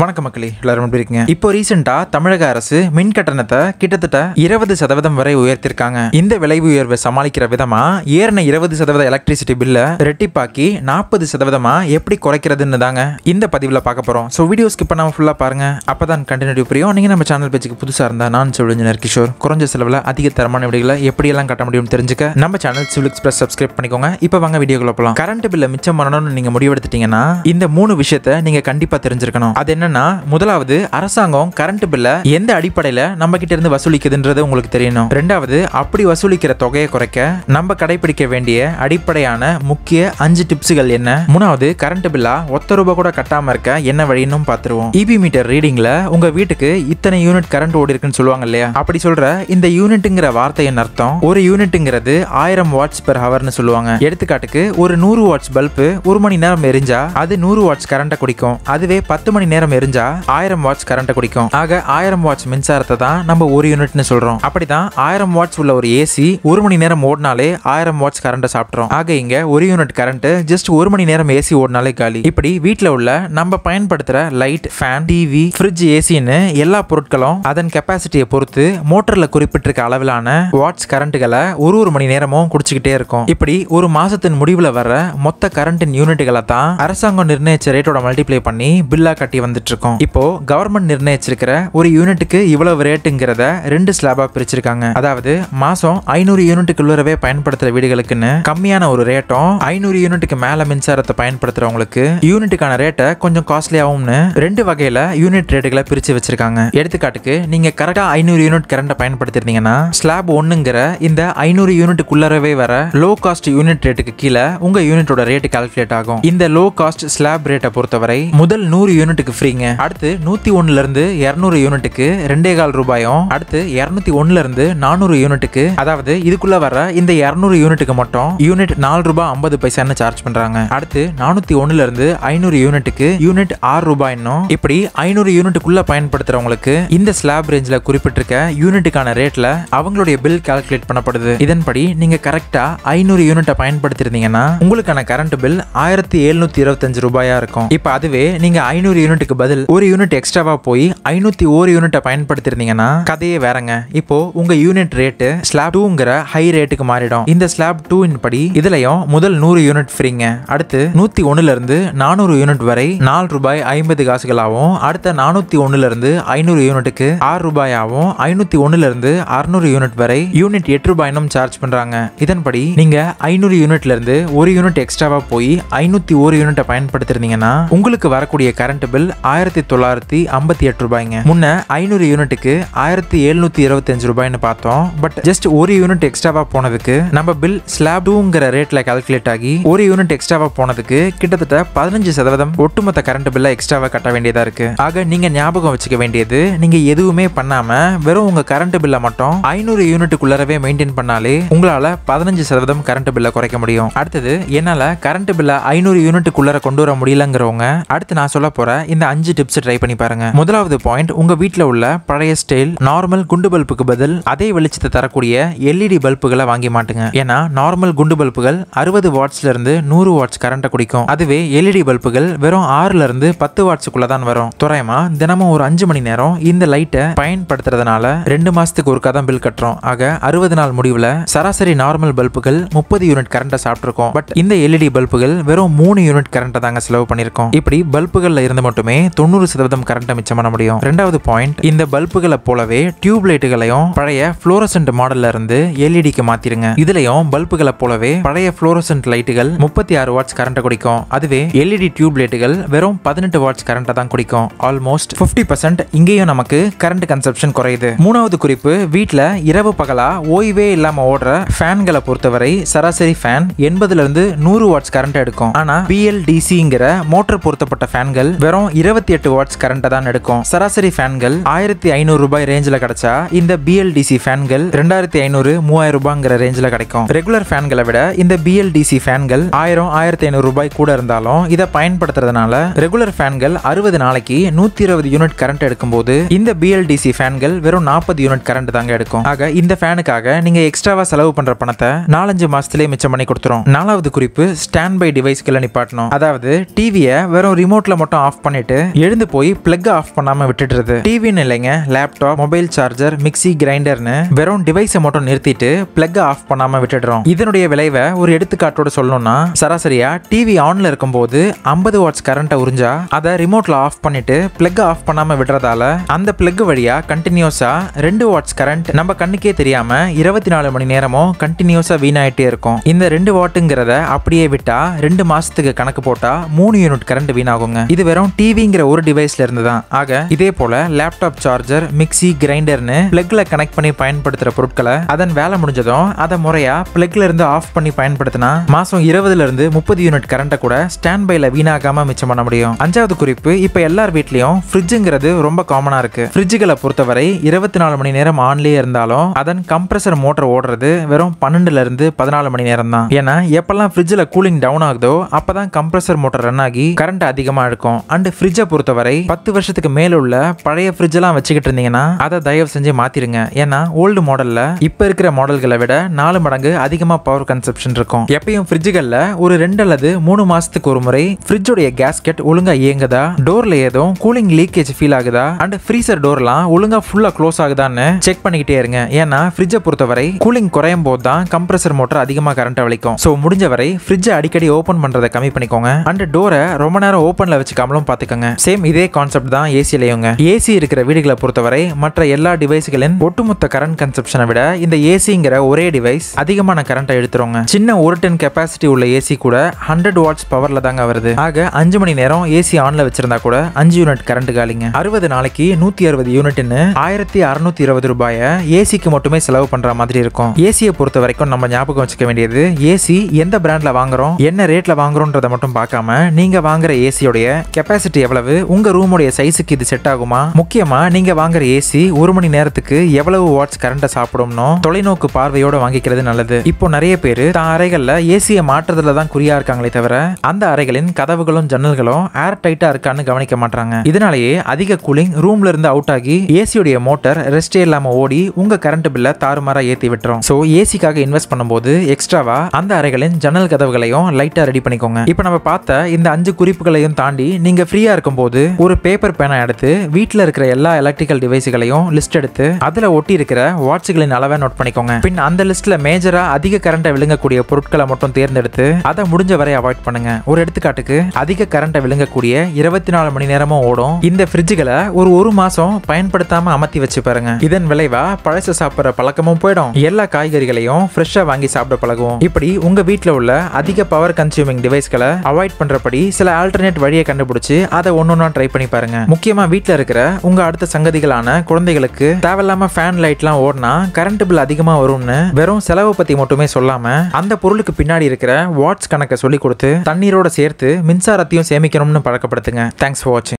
வணக்கம் மக்களே எல்லாரும் எப்படி இருக்கீங்க இப்போ ரீசெண்டா தமிழக அரசு மின் கட்டணத்தை கிட்டத்தட்ட இருபது சதவீதம் வரை உயர்த்திருக்காங்க இந்த விலை உயர்வை சமாளிக்கிற விதமா ஏறின இருபது சதவீத எலக்ட்ரிசிட்டி பில்ல ரெட்டிப்பாக்கி நாற்பது சதவீதமா எப்படி குறைக்கிறதுன்னு தாங்க இந்த பதிவில் பார்க்க போறோம் ஸோ வீடியோ ஸ்கிப் பண்ணாம ஃபுல்லா பாருங்க அப்பதான் கண்டினியூ புரியும் நீங்க நம்ம சேனல் பேச்சுக்கு புதுசா இருந்தா நான் சொல்லுஞ்சனர் கிஷோர் குறைஞ்ச செலவில் அதிக தரமான எப்படி எல்லாம் கட்ட முடியும்னு தெரிஞ்சுக்க நம்ம சேனல் சிவில் எக்ஸ்பிரஸ் சப்ஸ்கிரைப் பண்ணிக்கோங்க இப்போ வாங்க வீடியோக்குள்ள போகலாம் கரண்ட் பில்ல மிச்சம் பண்ணணும்னு நீங்க முடிவெடுத்துட்டீங்கன்னா இந்த மூணு விஷயத்த நீங்க கண்டிப்பா தெரிஞ்சிருக்கணும் அது என்ன என்னன்னா முதலாவது அரசாங்கம் கரண்ட் பில்ல எந்த அடிப்படையில் நம்ம கிட்ட இருந்து வசூலிக்குதுன்றது உங்களுக்கு தெரியணும் ரெண்டாவது அப்படி வசூலிக்கிற தொகையை குறைக்க நம்ம கடைபிடிக்க வேண்டிய அடிப்படையான முக்கிய அஞ்சு டிப்ஸுகள் என்ன மூணாவது கரண்ட் பில்லா ஒத்த ரூபாய் கூட கட்டாம இருக்க என்ன வழினும் பார்த்துருவோம் இபி மீட்டர் ரீடிங்ல உங்க வீட்டுக்கு இத்தனை யூனிட் கரண்ட் ஓடி இருக்குன்னு சொல்லுவாங்க இல்லையா அப்படி சொல்ற இந்த யூனிட்டுங்கிற வார்த்தையின் அர்த்தம் ஒரு யூனிட்டுங்கிறது ஆயிரம் வாட்ஸ் பெர் ஹவர்னு சொல்லுவாங்க எடுத்துக்காட்டுக்கு ஒரு நூறு வாட்ஸ் பல்பு ஒரு மணி நேரம் எரிஞ்சா அது நூறு வாட்ஸ் கரண்டை குடிக்கும் அதுவே பத்து மணி நேரம் எரிஞ்சா ஆயிரம் வாட்ச் கரண்ட்டை குடிக்கும் ஆக ஆயிரம் வாட்ச் மின்சாரத்தை தான் நம்ம ஒரு யூனிட்னு சொல்றோம் அப்படிதான் ஆயிரம் வாட்ச் உள்ள ஒரு ஏசி ஒரு மணி நேரம் ஓடினாலே ஆயிரம் வாட்ச் கரண்ட்டை சாப்பிட்றோம் ஆக இங்க ஒரு யூனிட் கரண்ட் ஜஸ்ட் ஒரு மணி நேரம் ஏசி ஓடினாலே காலி இப்படி வீட்டில் உள்ள நம்ம பயன்படுத்துற லைட் ஃபேன் டிவி ஃப்ரிட்ஜ் ஏசின்னு எல்லா பொருட்களும் அதன் கெப்பாசிட்டியை பொறுத்து மோட்டர்ல குறிப்பிட்டிருக்க அளவிலான வாட்ச் கரண்ட்டுகளை ஒரு ஒரு மணி நேரமும் குடிச்சுக்கிட்டே இருக்கும் இப்படி ஒரு மாசத்தின் முடிவில் வர மொத்த கரண்டின் யூனிட்டுகளை தான் அரசாங்கம் நிர்ணயிச்ச ரேட்டோட மல்டிப்ளை பண்ணி பில்லா கட்டி வந்த வந்துட்டுருக்கோம் இப்போ கவர்மெண்ட் நிர்ணயிச்சிருக்கிற ஒரு யூனிட்டுக்கு இவ்வளவு ரேட்டுங்கிறத ரெண்டு ஸ்லாபா பிரிச்சிருக்காங்க அதாவது மாசம் ஐநூறு யூனிட்டுக்குள்ளவே பயன்படுத்துற வீடுகளுக்குன்னு கம்மியான ஒரு ரேட்டும் ஐநூறு யூனிட்டுக்கு மேல மின்சாரத்தை பயன்படுத்துறவங்களுக்கு யூனிட்டுக்கான ரேட்டை கொஞ்சம் காஸ்ட்லியாகவும்னு ரெண்டு வகையில் யூனிட் ரேட்டுகளை பிரித்து வச்சிருக்காங்க எடுத்துக்காட்டுக்கு நீங்க கரெக்டாக ஐநூறு யூனிட் கரண்ட்டை பயன்படுத்திருந்தீங்கன்னா ஸ்லாப் ஒன்னுங்கிற இந்த ஐநூறு யூனிட்டுக்குள்ளரவே வர லோ காஸ்ட் யூனிட் ரேட்டுக்கு கீழே உங்க யூனிட்டோட ரேட்டு கால்குலேட் ஆகும் இந்த லோ காஸ்ட் ஸ்லாப் ரேட்டை பொறுத்தவரை முதல் நூறு யூனிட்டுக்கு ஃப்ரீ ஃப்ரீங்க அடுத்து நூற்றி இருந்து இரநூறு யூனிட்டுக்கு ரெண்டே கால் ரூபாயும் அடுத்து இரநூத்தி இருந்து நானூறு யூனிட்டுக்கு அதாவது இதுக்குள்ள வர இந்த இரநூறு யூனிட்டுக்கு மட்டும் யூனிட் நாலு ரூபாய் ஐம்பது பைசான்னு சார்ஜ் பண்றாங்க அடுத்து நானூத்தி ஒன்னுல இருந்து ஐநூறு யூனிட்டுக்கு யூனிட் ஆறு ரூபாய்னும் இப்படி ஐநூறு யூனிட்டுக்குள்ள பயன்படுத்துறவங்களுக்கு இந்த ஸ்லாப் ரேஞ்சில் குறிப்பிட்டிருக்க யூனிட்டுக்கான ரேட்டில் அவங்களுடைய பில் கால்குலேட் பண்ணப்படுது இதன்படி நீங்கள் கரெக்டாக ஐநூறு யூனிட்டை பயன்படுத்திருந்தீங்கன்னா உங்களுக்கான கரண்ட் பில் ஆயிரத்தி எழுநூத்தி இருபத்தஞ்சு ரூபாயா இருக்கும் இப்போ அதுவே நீங்கள் ஐநூறு யூனிட்டுக்கு பதில் ஒரு யூனிட் எக்ஸ்ட்ராவாக போய் ஐநூற்றி ஒரு யூனிட்டை பயன்படுத்திருந்தீங்கன்னா கதையே வேறங்க இப்போ உங்கள் யூனிட் ரேட்டு ஸ்லாப் டூங்கிற ஹை ரேட்டுக்கு மாறிடும் இந்த ஸ்லாப் டூவின் படி இதுலையும் முதல் நூறு யூனிட் ஃப்ரீங்க அடுத்து நூற்றி ஒன்றுலேருந்து நானூறு யூனிட் வரை நாலு ரூபாய் ஐம்பது காசுகளாகவும் அடுத்த நானூற்றி ஒன்றுலேருந்து ஐநூறு யூனிட்டுக்கு ஆறு ரூபாயாகவும் ஐநூற்றி ஒன்றுலேருந்து அறுநூறு யூனிட் வரை யூனிட் எட்டு ரூபாயினும் சார்ஜ் பண்ணுறாங்க இதன்படி நீங்கள் ஐநூறு யூனிட்லேருந்து ஒரு யூனிட் எக்ஸ்ட்ராவாக போய் ஐநூற்றி ஒரு யூனிட்டை பயன்படுத்திருந்தீங்கன்னா உங்களுக்கு வரக்கூடிய கரண்ட் பில் ஆயிரத்தி தொள்ளாயிரத்தி ஐம்பத்தி எட்டு ரூபாய்ங்க முன்ன ஐநூறு யூனிட்டுக்கு ஆயிரத்தி எழுநூத்தி இருபத்தஞ்சு ரூபாய்னு பார்த்தோம் பட் ஜஸ்ட் ஒரு யூனிட் எக்ஸ்ட்ராவா போனதுக்கு நம்ம பில் ஸ்லாப் டூங்கிற ரேட்ல கால்குலேட் ஆகி ஒரு யூனிட் எக்ஸ்ட்ராவா போனதுக்கு கிட்டத்தட்ட பதினஞ்சு சதவீதம் ஒட்டுமொத்த கரண்ட் பில்லை எக்ஸ்ட்ராவா கட்ட வேண்டியதா இருக்கு ஆக நீங்க ஞாபகம் வச்சுக்க வேண்டியது நீங்க எதுவுமே பண்ணாம வெறும் உங்க கரண்ட் பில்லை மட்டும் ஐநூறு யூனிட்டுக்குள்ளரவே மெயின்டைன் பண்ணாலே உங்களால பதினஞ்சு சதவீதம் கரண்ட் பில்லை குறைக்க முடியும் அடுத்தது என்னால கரண்ட் பில்லை ஐநூறு யூனிட்டுக்குள்ளர கொண்டு வர முடியலங்கிறவங்க அடுத்து நான் சொல்ல போற இந்த அஞ்சு டிப்ஸ் ட்ரை பண்ணி பாருங்க முதலாவது பாயிண்ட் உங்க வீட்டில் உள்ள பழைய ஸ்டைல் நார்மல் குண்டு பல்புக்கு பதில் அதே வெளிச்சத்தை தரக்கூடிய எல்இடி e பல்புகளை வாங்கி மாட்டுங்க ஏன்னா நார்மல் குண்டு பல்புகள் அறுபது வாட்ஸ்ல இருந்து நூறு வாட்ஸ் கரண்ட்டை குடிக்கும் அதுவே எல்இடி e பல்புகள் வெறும் ஆறுல இருந்து பத்து வாட்ஸுக்குள்ள தான் வரும் துறையமா தினமும் ஒரு அஞ்சு மணி நேரம் இந்த லைட்டை பயன்படுத்துறதுனால ரெண்டு மாசத்துக்கு ஒருக்கா தான் பில் கட்டுறோம் ஆக அறுபது நாள் முடிவில் சராசரி நார்மல் பல்புகள் முப்பது யூனிட் கரண்ட்டை சாப்பிட்ருக்கோம் பட் இந்த எல்இடி e பல்புகள் வெறும் மூணு யூனிட் கரண்டை தாங்க செலவு பண்ணியிருக்கோம் இப்படி பல்புகளில் இருந்து மட்டுமே தொண்ணூறு சதவீதம் கரண்ட்டை மிச்சம் பண்ண முடியும் ரெண்டாவது பாயிண்ட் இந்த பல்புகளை போலவே டியூப் லைட்டுகளையும் பழைய ஃப்ளோரசன்ட் மாடல்ல இருந்து எல்இடிக்கு e மாத்திருங்க இதுலயும் பல்புகளை போலவே பழைய ஃப்ளோரசன்ட் லைட்டுகள் முப்பத்தி ஆறு வாட்ச் கரண்ட் குடிக்கும் அதுவே எல்இடி டியூப் லைட்டுகள் வெறும் பதினெட்டு வாட்ச் கரண்ட்டை தான் குடிக்கும் ஆல்மோஸ்ட் ஃபிஃப்டி பர்சன்ட் இங்கேயும் நமக்கு கரண்ட் கன்செப்ஷன் குறையுது மூணாவது குறிப்பு வீட்டில் இரவு பகலா ஓய்வே இல்லாமல் ஓடுற ஃபேன்களை பொறுத்தவரை சராசரி ஃபேன் எண்பதுல இருந்து நூறு வாட்ச் கரண்ட் எடுக்கும் ஆனா பிஎல்டிசிங்கிற மோட்டர் பொருத்தப்பட்ட ஃபேன்கள் வெறும் இரவு இருபத்தி எட்டு வாட்ஸ் கரண்ட்டை தான் எடுக்கும் சராசரி ஃபேன்கள் ஆயிரத்தி ஐநூறு ரூபாய் ரேஞ்சில் கிடைச்சா இந்த பிஎல்டிசி ஃபேன்கள் ரெண்டாயிரத்தி ஐநூறு மூவாயிரம் ரூபாங்கிற ரேஞ்சில் கிடைக்கும் ரெகுலர் ஃபேன்களை விட இந்த பிஎல்டிசி ஃபேன்கள் ஆயிரம் ஆயிரத்தி ஐநூறு ரூபாய் கூட இருந்தாலும் இதை பயன்படுத்துறதுனால ரெகுலர் ஃபேன்கள் அறுபது நாளைக்கு நூத்தி இருபது யூனிட் கரண்ட் எடுக்கும்போது இந்த பிஎல்டிசி ஃபேன்கள் வெறும் நாற்பது யூனிட் கரண்ட் தாங்க எடுக்கும் ஆக இந்த ஃபேனுக்காக நீங்க எக்ஸ்ட்ராவா செலவு பண்ற பணத்தை நாலஞ்சு மாசத்திலேயே மிச்சம் பண்ணி கொடுத்துரும் நாலாவது குறிப்பு ஸ்டாண்ட் பை டிவைஸ்களை நிப்பாட்டணும் அதாவது டிவியை வெறும் ரிமோட்ல மட்டும் ஆஃப் பண்ணிட்டு எழுந்து போய் பிளக் ஆஃப் பண்ணாம விட்டுடுறது டிவின்னு இல்லைங்க லேப்டாப் மொபைல் சார்ஜர் மிக்சி கிரைண்டர்னு வெறும் டிவைஸை மட்டும் நிறுத்திட்டு பிளக் ஆஃப் பண்ணாம விட்டுடுறோம் இதனுடைய விளைவை ஒரு எடுத்துக்காட்டோட சொல்லணும்னா சராசரியா டிவி ஆன்ல போது ஐம்பது வாட்ஸ் கரண்ட்டை உறிஞ்சா அதை ரிமோட்ல ஆஃப் பண்ணிட்டு பிளக் ஆஃப் பண்ணாம விடுறதால அந்த பிளக் வழியா கண்டினியூஸா ரெண்டு வாட்ஸ் கரண்ட் நம்ம கண்ணுக்கே தெரியாம இருபத்தி நாலு மணி நேரமும் கண்டினியூஸா வீணாயிட்டே இருக்கும் இந்த ரெண்டு வாட்டுங்கிறத அப்படியே விட்டா ரெண்டு மாசத்துக்கு கணக்கு போட்டா மூணு யூனிட் கரண்ட் வீணாகுங்க இது வெறும் டிவி அப்படிங்கிற ஒரு டிவைஸ்ல இருந்து தான் ஆக இதே போல லேப்டாப் சார்ஜர் மிக்சி கிரைண்டர்னு பிளக்ல கனெக்ட் பண்ணி பயன்படுத்துற பொருட்களை அதன் வேலை முடிஞ்சதும் அதை முறையா பிளக்ல இருந்து ஆஃப் பண்ணி பயன்படுத்தினா மாசம் இருபதுல இருந்து முப்பது யூனிட் கரண்ட்டை கூட ஸ்டாண்ட் பைல வீணாகாம மிச்சம் பண்ண முடியும் அஞ்சாவது குறிப்பு இப்ப எல்லார் வீட்லயும் ஃப்ரிட்ஜுங்கிறது ரொம்ப காமனா இருக்கு ஃப்ரிட்ஜுகளை பொறுத்தவரை இருபத்தி நாலு மணி நேரம் ஆன்லேயே இருந்தாலும் அதன் கம்ப்ரஸர் மோட்டர் ஓடுறது வெறும் பன்னெண்டுல இருந்து பதினாலு மணி நேரம் தான் ஏன்னா எப்பெல்லாம் ஃப்ரிட்ஜில் கூலிங் டவுன் ஆகுதோ அப்பதான் கம்ப்ரஸர் மோட்டர் ரன் ஆகி கரண்ட் அதிகமா இருக்கும் அண்ட் ஃப்ரிட்ஜ் ஃப்ரிட்ஜை பொறுத்தவரை பத்து வருஷத்துக்கு மேல உள்ள பழைய ஃப்ரிட்ஜ் எல்லாம் வச்சுக்கிட்டு இருந்தீங்கன்னா அதை தயவு செஞ்சு மாத்திருங்க ஏன்னா ஓல்டு மாடல்ல இப்ப இருக்கிற மாடல்களை விட நாலு மடங்கு அதிகமா பவர் கன்செப்ஷன் இருக்கும் எப்பயும் ஃப்ரிட்ஜுகள்ல ஒரு ரெண்டு அல்லது மூணு மாசத்துக்கு ஒரு முறை ஃப்ரிட்ஜுடைய கேஸ்கெட் ஒழுங்கா இயங்குதா டோர்ல ஏதும் கூலிங் லீக்கேஜ் ஃபீல் ஆகுதா அண்ட் ஃப்ரீசர் டோர்லாம் ஒழுங்கா ஃபுல்லா க்ளோஸ் ஆகுதான்னு செக் பண்ணிக்கிட்டே இருங்க ஏன்னா ஃப்ரிட்ஜை பொறுத்தவரை கூலிங் குறையும் போது தான் கம்ப்ரஸர் மோட்டர் அதிகமாக கரண்ட் வலிக்கும் ஸோ முடிஞ்ச வரை ஃப்ரிட்ஜை அடிக்கடி ஓப்பன் பண்றதை கம்மி பண்ணிக்கோங்க அண்ட் டோரை ரொம்ப நேரம் ஓப்பன்ல வச்சுக்காமலும் பாத்துக்கோங்க சேம் இதே கான்செப்ட் தான் ஏசிலையுங்க ஏசி இருக்கிற வீடுகளை பொறுத்தவரை மற்ற எல்லா டிவைஸ்களின் ஒட்டுமொத்த கரண்ட் கன்செப்ஷனை விட இந்த ஏசிங்கிற ஒரே டிவைஸ் அதிகமான கரண்ட்டை எடுத்துருங்க சின்ன ஒரு டென் கெப்பாசிட்டி உள்ள ஏசி கூட ஹண்ட்ரட் வாட்ஸ் பவர்ல தாங்க வருது ஆக அஞ்சு மணி நேரம் ஏசி ஆன்ல வச்சிருந்தா கூட அஞ்சு யூனிட் கரண்ட் காலிங்க அறுபது நாளைக்கு நூத்தி அறுபது யூனிட்னு ஆயிரத்தி அறுநூத்தி இருபது ரூபாய ஏசிக்கு மட்டுமே செலவு பண்ற மாதிரி இருக்கும் ஏசியை பொறுத்த வரைக்கும் நம்ம ஞாபகம் வச்சுக்க வேண்டியது ஏசி எந்த பிராண்ட்ல வாங்குறோம் என்ன ரேட்ல வாங்குறோன்றதை மட்டும் பார்க்காம நீங்க வாங்குற ஏசியோடைய கெப்பாசிட்டி எவ்வளவு எவ்வளவு உங்க ரூமுடைய சைஸுக்கு இது செட் ஆகுமா முக்கியமா நீங்க வாங்குற ஏசி ஒரு மணி நேரத்துக்கு எவ்வளவு வாட்ஸ் கரண்ட சாப்பிடும்னோ தொலைநோக்கு பார்வையோட வாங்கிக்கிறது நல்லது இப்போ நிறைய பேர் தான் அறைகள்ல ஏசியை மாற்றுறதுல தான் குறியா இருக்காங்களே தவிர அந்த அறைகளின் கதவுகளும் ஜன்னல்களும் ஏர் டைட்டா இருக்கான்னு கவனிக்க மாட்டாங்க இதனாலேயே அதிக கூலிங் ரூம்ல இருந்து அவுட் ஆகி ஏசியுடைய மோட்டர் ரெஸ்டே இல்லாம ஓடி உங்க கரண்ட் பில்ல தாறுமாறா ஏத்தி விட்டுரும் சோ ஏசிக்காக இன்வெஸ்ட் பண்ணும்போது எக்ஸ்ட்ராவா அந்த அறைகளின் ஜன்னல் கதவுகளையும் லைட்டா ரெடி பண்ணிக்கோங்க இப்போ நம்ம பார்த்த இந்த அஞ்சு குறிப்புகளையும் தாண்டி நீங்க ஃப்ரீயா இருக்க இருக்கும்போது ஒரு பேப்பர் பேனை எடுத்து வீட்டில் இருக்கிற எல்லா எலக்ட்ரிக்கல் டிவைஸுகளையும் லிஸ்ட் எடுத்து அதில் ஒட்டி இருக்கிற வாட்ச்களின் அளவை நோட் பண்ணிக்கோங்க பின் அந்த லிஸ்ட்ல மேஜரா அதிக கரண்டை விழுங்கக்கூடிய பொருட்களை மட்டும் தேர்ந்தெடுத்து அதை முடிஞ்ச வரை அவாய்ட் பண்ணுங்க ஒரு எடுத்துக்காட்டுக்கு அதிக கரண்டை விழுங்கக்கூடிய இருபத்தி நாலு மணி நேரமும் ஓடும் இந்த ஃப்ரிட்ஜுகளை ஒரு ஒரு மாசம் பயன்படுத்தாம அமர்த்தி வச்சு பாருங்க இதன் விளைவா பழச சாப்பிட்ற பழக்கமும் போயிடும் எல்லா காய்கறிகளையும் ஃப்ரெஷ்ஷா வாங்கி சாப்பிட பழகும் இப்படி உங்க வீட்டில் உள்ள அதிக பவர் கன்சியூமிங் டிவைஸ்களை அவாய்ட் பண்றபடி சில ஆல்டர்னேட் வழியை கண்டுபிடிச்சு அதை ஒன்று ஒன்றா ட்ரை பண்ணி பாருங்க முக்கியமாக வீட்டில் இருக்கிற உங்கள் அடுத்த சங்கதிகளான குழந்தைகளுக்கு தேவையில்லாமல் ஃபேன் லைட்லாம் ஓடினா கரண்ட் பில் அதிகமாக வரும்னு வெறும் செலவை பற்றி மட்டுமே சொல்லாமல் அந்த பொருளுக்கு பின்னாடி இருக்கிற வாட்ஸ் கணக்கை சொல்லி கொடுத்து தண்ணீரோட சேர்த்து மின்சாரத்தையும் சேமிக்கணும்னு பழக்கப்படுத்துங்க தேங்க்ஸ் ஃபார் வாட்சிங்